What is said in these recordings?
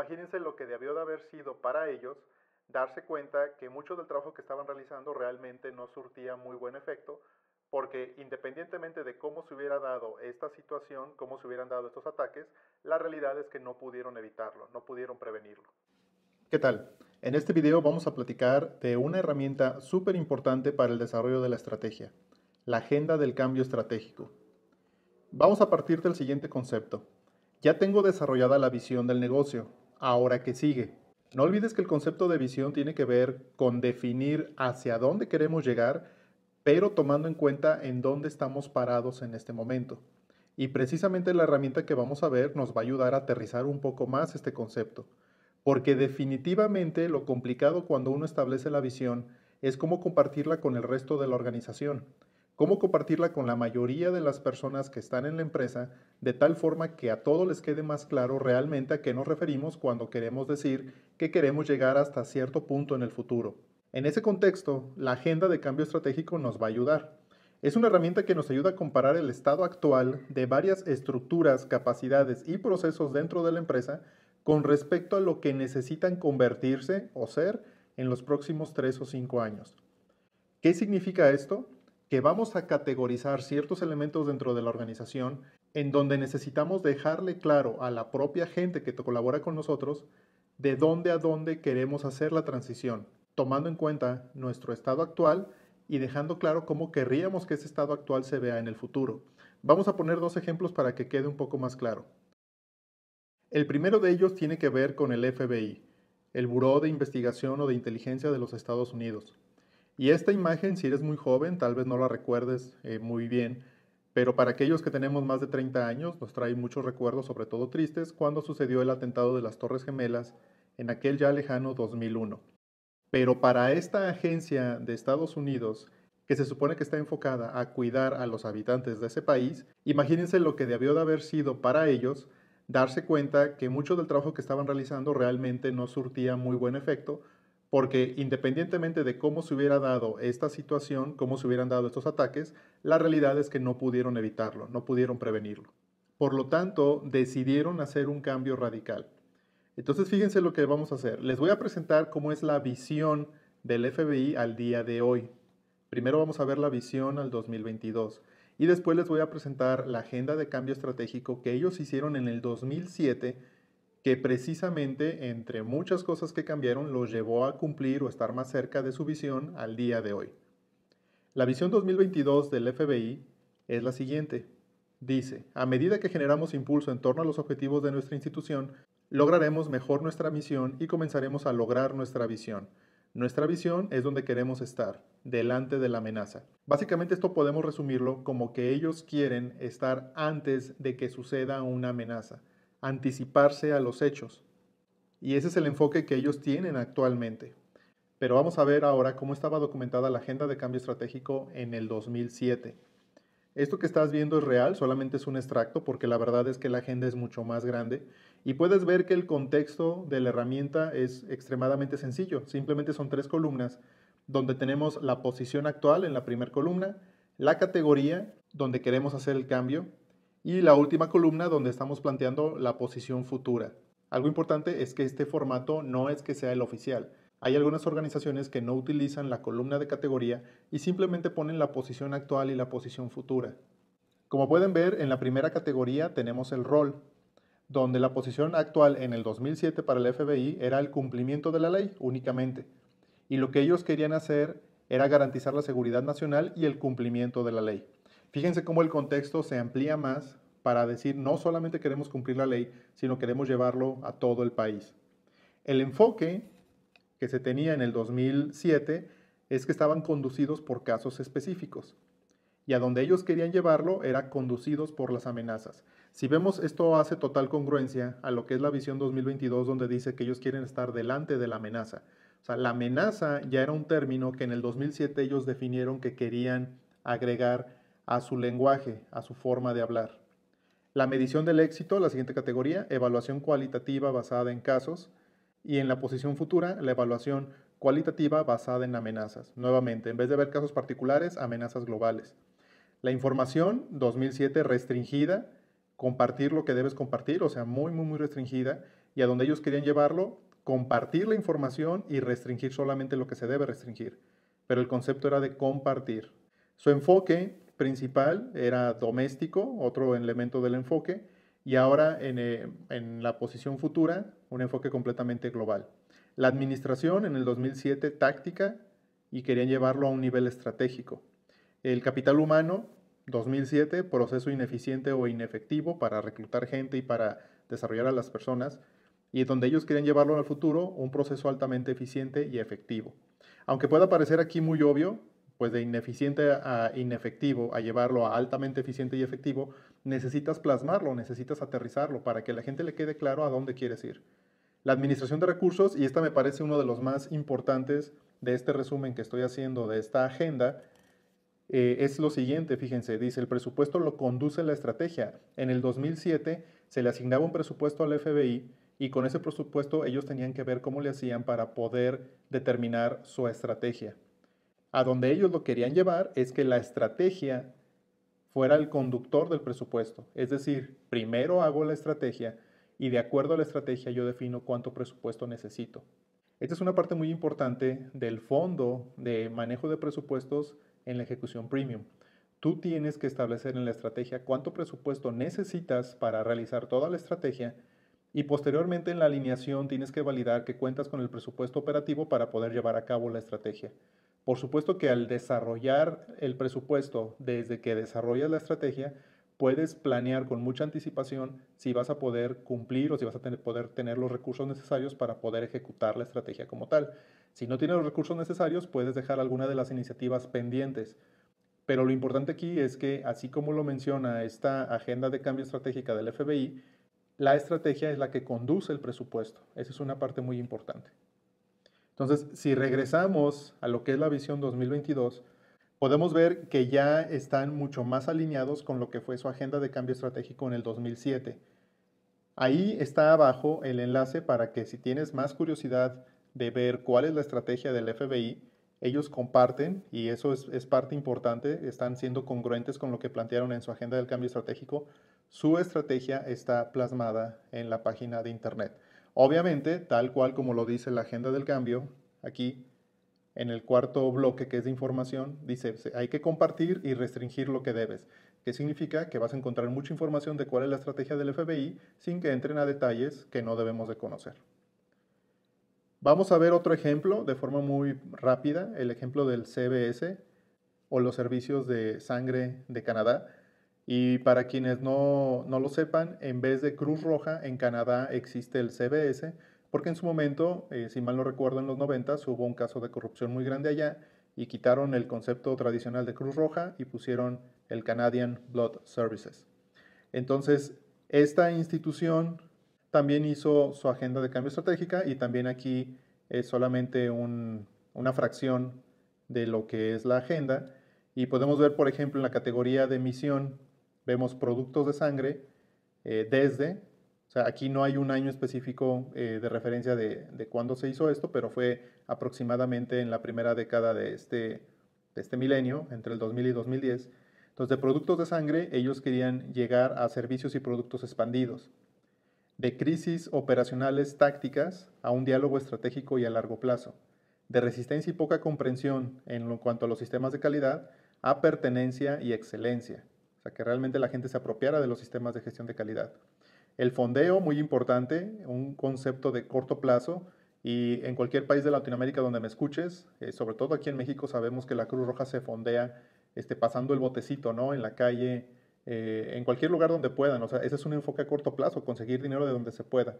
Imagínense lo que debió de haber sido para ellos darse cuenta que mucho del trabajo que estaban realizando realmente no surtía muy buen efecto, porque independientemente de cómo se hubiera dado esta situación, cómo se hubieran dado estos ataques, la realidad es que no pudieron evitarlo, no pudieron prevenirlo. ¿Qué tal? En este video vamos a platicar de una herramienta súper importante para el desarrollo de la estrategia, la agenda del cambio estratégico. Vamos a partir del siguiente concepto. Ya tengo desarrollada la visión del negocio, ahora que sigue. No olvides que el concepto de visión tiene que ver con definir hacia dónde queremos llegar, pero tomando en cuenta en dónde estamos parados en este momento. Y precisamente la herramienta que vamos a ver nos va a ayudar a aterrizar un poco más este concepto. Porque definitivamente lo complicado cuando uno establece la visión es cómo compartirla con el resto de la organización cómo compartirla con la mayoría de las personas que están en la empresa, de tal forma que a todos les quede más claro realmente a qué nos referimos cuando queremos decir que queremos llegar hasta cierto punto en el futuro. En ese contexto, la agenda de cambio estratégico nos va a ayudar. Es una herramienta que nos ayuda a comparar el estado actual de varias estructuras, capacidades y procesos dentro de la empresa con respecto a lo que necesitan convertirse o ser en los próximos 3 o 5 años. ¿Qué significa esto? que vamos a categorizar ciertos elementos dentro de la organización en donde necesitamos dejarle claro a la propia gente que colabora con nosotros de dónde a dónde queremos hacer la transición, tomando en cuenta nuestro estado actual y dejando claro cómo querríamos que ese estado actual se vea en el futuro. Vamos a poner dos ejemplos para que quede un poco más claro. El primero de ellos tiene que ver con el FBI, el Buró de Investigación o de Inteligencia de los Estados Unidos. Y esta imagen, si eres muy joven, tal vez no la recuerdes eh, muy bien, pero para aquellos que tenemos más de 30 años nos trae muchos recuerdos, sobre todo tristes, cuando sucedió el atentado de las Torres Gemelas en aquel ya lejano 2001. Pero para esta agencia de Estados Unidos, que se supone que está enfocada a cuidar a los habitantes de ese país, imagínense lo que debió de haber sido para ellos darse cuenta que mucho del trabajo que estaban realizando realmente no surtía muy buen efecto porque independientemente de cómo se hubiera dado esta situación, cómo se hubieran dado estos ataques, la realidad es que no pudieron evitarlo, no pudieron prevenirlo. Por lo tanto, decidieron hacer un cambio radical. Entonces, fíjense lo que vamos a hacer. Les voy a presentar cómo es la visión del FBI al día de hoy. Primero vamos a ver la visión al 2022 y después les voy a presentar la agenda de cambio estratégico que ellos hicieron en el 2007 que precisamente entre muchas cosas que cambiaron los llevó a cumplir o estar más cerca de su visión al día de hoy. La visión 2022 del FBI es la siguiente. Dice, a medida que generamos impulso en torno a los objetivos de nuestra institución, lograremos mejor nuestra misión y comenzaremos a lograr nuestra visión. Nuestra visión es donde queremos estar, delante de la amenaza. Básicamente esto podemos resumirlo como que ellos quieren estar antes de que suceda una amenaza anticiparse a los hechos. Y ese es el enfoque que ellos tienen actualmente. Pero vamos a ver ahora cómo estaba documentada la agenda de cambio estratégico en el 2007. Esto que estás viendo es real, solamente es un extracto porque la verdad es que la agenda es mucho más grande y puedes ver que el contexto de la herramienta es extremadamente sencillo. Simplemente son tres columnas donde tenemos la posición actual en la primera columna, la categoría donde queremos hacer el cambio y la última columna donde estamos planteando la posición futura. Algo importante es que este formato no es que sea el oficial. Hay algunas organizaciones que no utilizan la columna de categoría y simplemente ponen la posición actual y la posición futura. Como pueden ver, en la primera categoría tenemos el rol, donde la posición actual en el 2007 para el FBI era el cumplimiento de la ley únicamente, y lo que ellos querían hacer era garantizar la seguridad nacional y el cumplimiento de la ley. Fíjense cómo el contexto se amplía más para decir no solamente queremos cumplir la ley, sino queremos llevarlo a todo el país. El enfoque que se tenía en el 2007 es que estaban conducidos por casos específicos y a donde ellos querían llevarlo era conducidos por las amenazas. Si vemos esto hace total congruencia a lo que es la visión 2022 donde dice que ellos quieren estar delante de la amenaza. O sea, la amenaza ya era un término que en el 2007 ellos definieron que querían agregar a su lenguaje, a su forma de hablar. La medición del éxito, la siguiente categoría, evaluación cualitativa basada en casos. Y en la posición futura, la evaluación cualitativa basada en amenazas. Nuevamente, en vez de ver casos particulares, amenazas globales. La información 2007 restringida, compartir lo que debes compartir, o sea, muy, muy, muy restringida. Y a donde ellos querían llevarlo, compartir la información y restringir solamente lo que se debe restringir. Pero el concepto era de compartir. Su enfoque principal era doméstico, otro elemento del enfoque, y ahora eh, en, la posición futura, un enfoque completamente global. La administración en el 2007 táctica y querían llevarlo a un nivel estratégico. El capital humano 2007, proceso ineficiente o inefectivo para reclutar gente y para desarrollar a las personas, y donde ellos querían llevarlo al futuro, un proceso altamente eficiente y efectivo. Aunque pueda parecer aquí muy obvio, pues de ineficiente a inefectivo a llevarlo a altamente eficiente y efectivo, necesitas plasmarlo, necesitas aterrizarlo para que la gente le quede claro a dónde quieres ir. La administración de recursos, y esta me parece uno de los más importantes de este resumen que estoy haciendo de esta agenda, eh, es lo siguiente, fíjense, dice, el presupuesto lo conduce la estrategia. En el 2007 se le asignaba un presupuesto al FBI y con ese presupuesto ellos tenían que ver cómo le hacían para poder determinar su estrategia. A donde ellos lo querían llevar es que la estrategia fuera el conductor del presupuesto. Es decir, primero hago la estrategia y de acuerdo a la estrategia yo defino cuánto presupuesto necesito. Esta es una parte muy importante del fondo de manejo de presupuestos en la ejecución premium. Tú tienes que establecer en la estrategia cuánto presupuesto necesitas para realizar toda la estrategia y posteriormente en la alineación tienes que validar que cuentas con el presupuesto operativo para poder llevar a cabo la estrategia. Por supuesto que al desarrollar el presupuesto, desde que desarrollas la estrategia, puedes planear con mucha anticipación si vas a poder cumplir o si vas a poder tener los recursos necesarios para poder ejecutar la estrategia como tal. Si no tienes los recursos necesarios, puedes dejar alguna de las iniciativas pendientes. Pero lo importante aquí es que, así como lo menciona esta agenda de cambio estratégica del FBI, la estrategia es la que conduce el presupuesto. Esa es una parte muy importante. Entonces, si regresamos a lo que es la visión 2022, podemos ver que ya están mucho más alineados con lo que fue su agenda de cambio estratégico en el 2007. Ahí está abajo el enlace para que si tienes más curiosidad de ver cuál es la estrategia del FBI, ellos comparten, y eso es, parte importante, están siendo congruentes con lo que plantearon en su agenda del cambio estratégico, su estrategia está plasmada en la página de Internet. Obviamente, tal cual como lo dice la agenda del cambio, aquí en el cuarto bloque que es de información, dice, hay que compartir y restringir lo que debes, que significa que vas a encontrar mucha información de cuál es la estrategia del FBI sin que entren a detalles que no debemos de conocer. Vamos a ver otro ejemplo de forma muy rápida, el ejemplo del CBS o los servicios de sangre de Canadá. Y para quienes no, no, lo sepan, en vez de Cruz Roja, en Canadá existe el CBS, porque en su momento, eh, si mal no recuerdo, en los 90 hubo un caso de corrupción muy grande allá y quitaron el concepto tradicional de Cruz Roja y pusieron el Canadian Blood Services. Entonces, esta institución también hizo su agenda de cambio estratégica y también aquí es solamente una fracción de lo que es la agenda. Y podemos ver, por ejemplo, en la categoría de misión vemos productos de sangre eh, desde, o sea, aquí no hay un año específico eh, de referencia de, cuándo se hizo esto, pero fue aproximadamente en la primera década de este, de este milenio, entre el 2000 y 2010. Entonces, de productos de sangre, ellos querían llegar a servicios y productos expandidos, de crisis operacionales tácticas a un diálogo estratégico y a largo plazo, de resistencia y poca comprensión en cuanto a los sistemas de calidad a pertenencia y excelencia, o sea, que realmente la gente se apropiara de los sistemas de gestión de calidad. El fondeo, muy importante, un concepto de corto plazo, y en cualquier país de Latinoamérica donde me escuches, eh, sobre todo aquí en México, sabemos que la Cruz Roja se fondea este, pasando el botecito, ¿no? En la calle, eh, en cualquier lugar donde puedan. O sea, ese es un enfoque a corto plazo, conseguir dinero de donde se pueda.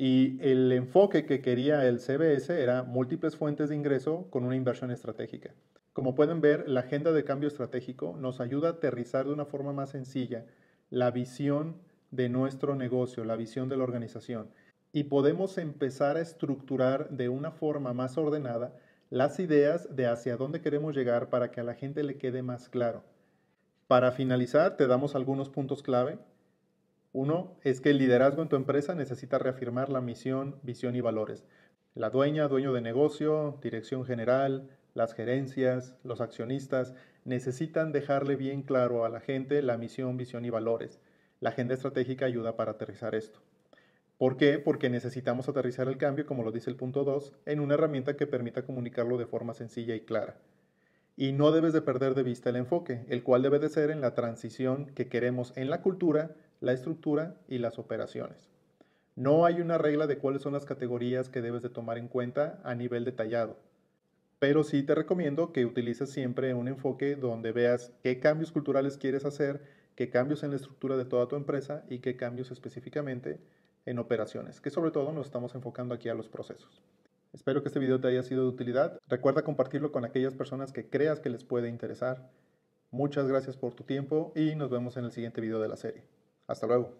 Y el enfoque que quería el CBS era múltiples fuentes de ingreso con una inversión estratégica. Como pueden ver, la agenda de cambio estratégico nos ayuda a aterrizar de una forma más sencilla la visión de nuestro negocio, la visión de la organización. Y podemos empezar a estructurar de una forma más ordenada las ideas de hacia dónde queremos llegar para que a la gente le quede más claro. Para finalizar, te damos algunos puntos clave. Uno es que el liderazgo en tu empresa necesita reafirmar la misión, visión y valores. La dueña, dueño de negocio, dirección general, las gerencias, los accionistas, necesitan dejarle bien claro a la gente la misión, visión y valores. La agenda estratégica ayuda para aterrizar esto. ¿Por qué? Porque necesitamos aterrizar el cambio, como lo dice el punto 2, en una herramienta que permita comunicarlo de forma sencilla y clara. Y no debes de perder de vista el enfoque, el cual debe de ser en la transición que queremos en la cultura la estructura y las operaciones. No hay una regla de cuáles son las categorías que debes de tomar en cuenta a nivel detallado, pero sí te recomiendo que utilices siempre un enfoque donde veas qué cambios culturales quieres hacer, qué cambios en la estructura de toda tu empresa y qué cambios específicamente en operaciones, que sobre todo nos estamos enfocando aquí a los procesos. Espero que este video te haya sido de utilidad. Recuerda compartirlo con aquellas personas que creas que les puede interesar. Muchas gracias por tu tiempo y nos vemos en el siguiente video de la serie. Hasta luego.